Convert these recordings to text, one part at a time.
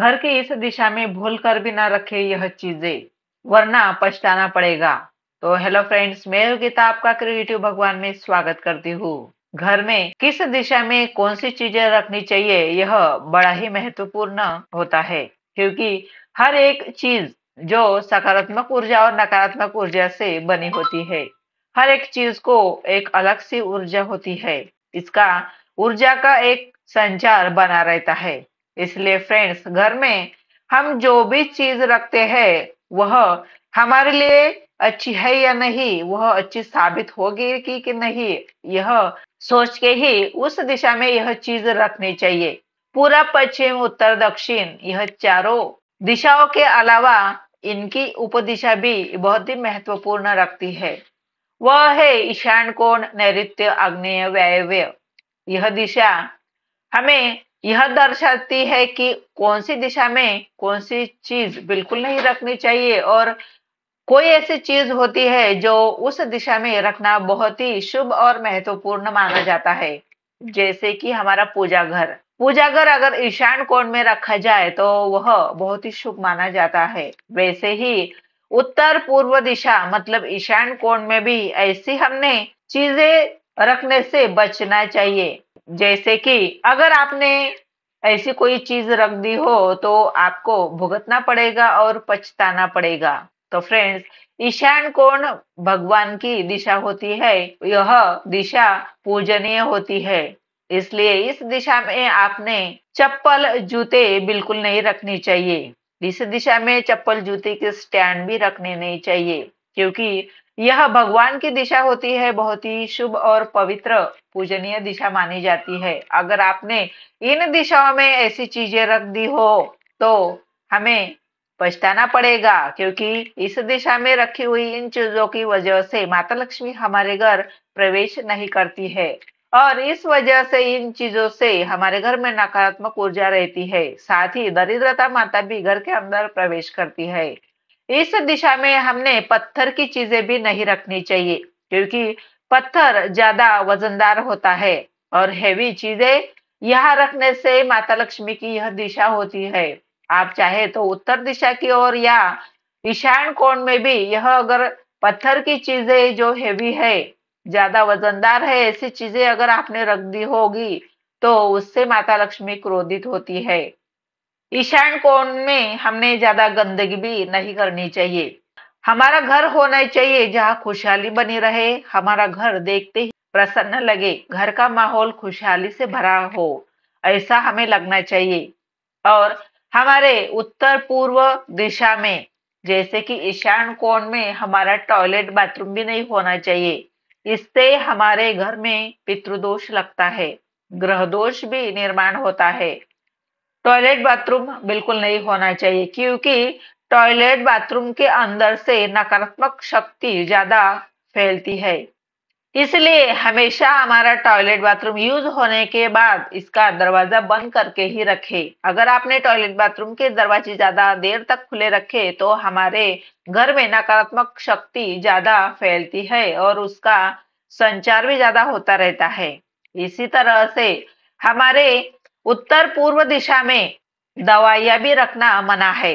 घर के इस दिशा में भूल कर भी ना रखे यह चीजें वरना पछताना पड़ेगा तो हेलो फ्रेंड्स मैं योगिता आपका क्रिएटिव भगवान में स्वागत करती हूँ घर में किस दिशा में कौन सी चीजें रखनी चाहिए यह बड़ा ही महत्वपूर्ण होता है क्योंकि हर एक चीज जो सकारात्मक ऊर्जा और नकारात्मक ऊर्जा से बनी होती है हर एक चीज को एक अलग सी ऊर्जा होती है इसका ऊर्जा का एक संचार बना रहता है इसलिए फ्रेंड्स घर में हम जो भी चीज रखते हैं वह हमारे लिए अच्छी है या नहीं वह अच्छी साबित होगी कि, कि नहीं यह सोच के ही उस दिशा में यह चीज रखनी चाहिए पूरा पश्चिम उत्तर दक्षिण यह चारों दिशाओं के अलावा इनकी उपदिशा भी बहुत ही महत्वपूर्ण रखती है वह है ईशान कोण नैत्य आग्नेय वायव्य यह दिशा हमें यह दर्शाती है कि कौन सी दिशा में कौन सी चीज बिल्कुल नहीं रखनी चाहिए और कोई ऐसी चीज होती है जो उस दिशा में रखना बहुत ही शुभ और महत्वपूर्ण माना जाता है जैसे कि हमारा पूजा घर पूजा घर अगर ईशान कोण में रखा जाए तो वह बहुत ही शुभ माना जाता है वैसे ही उत्तर पूर्व दिशा मतलब ईशान कोण में भी ऐसी हमने चीजें रखने से बचना चाहिए जैसे कि अगर आपने ऐसी कोई चीज रख दी हो तो आपको भुगतना पड़ेगा और पछताना पड़ेगा तो फ्रेंड्स ईशान कोण भगवान की दिशा होती है यह दिशा पूजनीय होती है इसलिए इस दिशा में आपने चप्पल जूते बिल्कुल नहीं रखनी चाहिए इस दिशा में चप्पल जूते के स्टैंड भी रखने नहीं चाहिए क्योंकि यह भगवान की दिशा होती है बहुत ही शुभ और पवित्र पूजनीय दिशा मानी जाती है अगर आपने इन दिशाओं में ऐसी चीजें रख दी हो तो हमें पछताना पड़ेगा क्योंकि इस दिशा में रखी हुई इन चीजों की वजह से माता लक्ष्मी हमारे घर प्रवेश नहीं करती है और इस वजह से इन चीजों से हमारे घर में नकारात्मक ऊर्जा रहती है साथ ही दरिद्रता माता भी घर के अंदर प्रवेश करती है इस दिशा में हमने पत्थर की चीजें भी नहीं रखनी चाहिए क्योंकि पत्थर ज्यादा वजनदार होता है और हैवी चीजें यहाँ रखने से माता लक्ष्मी की यह दिशा होती है आप चाहे तो उत्तर दिशा की ओर या ईशान कोण में भी यह अगर पत्थर की चीजें जो हैवी है ज्यादा वजनदार है ऐसी चीजें अगर आपने रख दी होगी तो उससे माता लक्ष्मी क्रोधित होती है ईशान कोण में हमने ज्यादा गंदगी भी नहीं करनी चाहिए हमारा घर होना चाहिए जहाँ खुशहाली बनी रहे हमारा घर देखते ही प्रसन्न लगे घर का माहौल खुशहाली से भरा हो ऐसा हमें लगना चाहिए और हमारे उत्तर पूर्व दिशा में जैसे कि ईशान कोण में हमारा टॉयलेट बाथरूम भी नहीं होना चाहिए इससे हमारे घर में पितृदोष लगता है ग्रह दोष भी निर्माण होता है टॉयलेट बाथरूम बिल्कुल नहीं होना चाहिए क्योंकि टॉयलेट बाथरूम के अंदर से नकारात्मक शक्ति ज्यादा फैलती है इसलिए हमेशा हमारा टॉयलेट बाथरूम यूज होने के बाद इसका दरवाजा बंद करके ही रखें। अगर आपने टॉयलेट बाथरूम के दरवाजे ज्यादा देर तक खुले रखे तो हमारे घर में नकारात्मक शक्ति ज्यादा फैलती है और उसका संचार भी ज्यादा होता रहता है इसी तरह से हमारे उत्तर पूर्व दिशा में दवाइयां भी रखना मना है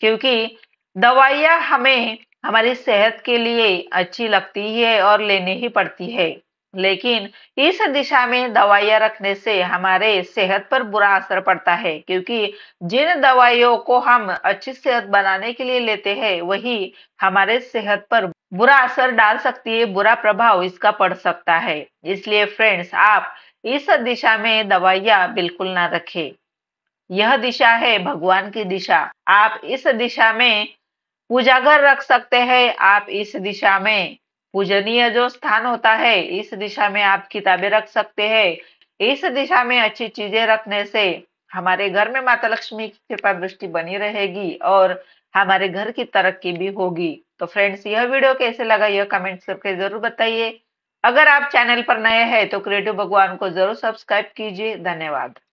क्योंकि दवाइयाँ हमें हमारी सेहत के लिए अच्छी लगती है और लेनी ही पड़ती है लेकिन इस दिशा में दवाइयाँ रखने से हमारे सेहत पर बुरा असर पड़ता है क्योंकि जिन दवाइयों को हम अच्छी सेहत बनाने के लिए लेते हैं वही हमारे सेहत पर बुरा असर डाल सकती है बुरा प्रभाव इसका पड़ सकता है इसलिए फ्रेंड्स आप इस दिशा में दवाइयाँ बिल्कुल ना रखें यह दिशा है भगवान की दिशा आप इस दिशा में पूजा घर रख सकते हैं आप इस दिशा में पूजनीय जो स्थान होता है इस दिशा में आप किताबें रख सकते हैं इस दिशा में अच्छी चीजें रखने से हमारे घर में माता लक्ष्मी की कृपा दृष्टि बनी रहेगी और हमारे घर की तरक्की भी होगी तो फ्रेंड्स यह वीडियो कैसे लगा यह कमेंट्स करके जरूर बताइए अगर आप चैनल पर नए हैं तो क्रिएटिव भगवान को जरूर सब्सक्राइब कीजिए धन्यवाद